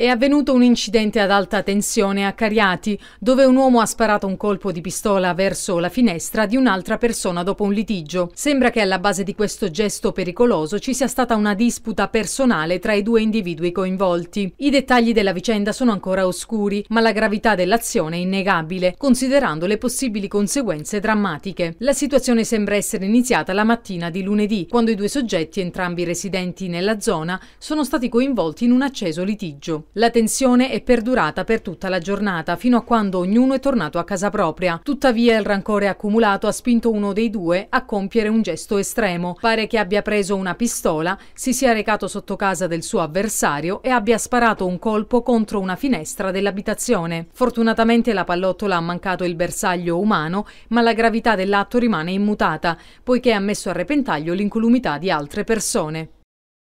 È avvenuto un incidente ad alta tensione a Cariati, dove un uomo ha sparato un colpo di pistola verso la finestra di un'altra persona dopo un litigio. Sembra che alla base di questo gesto pericoloso ci sia stata una disputa personale tra i due individui coinvolti. I dettagli della vicenda sono ancora oscuri, ma la gravità dell'azione è innegabile, considerando le possibili conseguenze drammatiche. La situazione sembra essere iniziata la mattina di lunedì, quando i due soggetti, entrambi residenti nella zona, sono stati coinvolti in un acceso litigio. La tensione è perdurata per tutta la giornata, fino a quando ognuno è tornato a casa propria. Tuttavia il rancore accumulato ha spinto uno dei due a compiere un gesto estremo. Pare che abbia preso una pistola, si sia recato sotto casa del suo avversario e abbia sparato un colpo contro una finestra dell'abitazione. Fortunatamente la pallottola ha mancato il bersaglio umano, ma la gravità dell'atto rimane immutata, poiché ha messo a repentaglio l'incolumità di altre persone.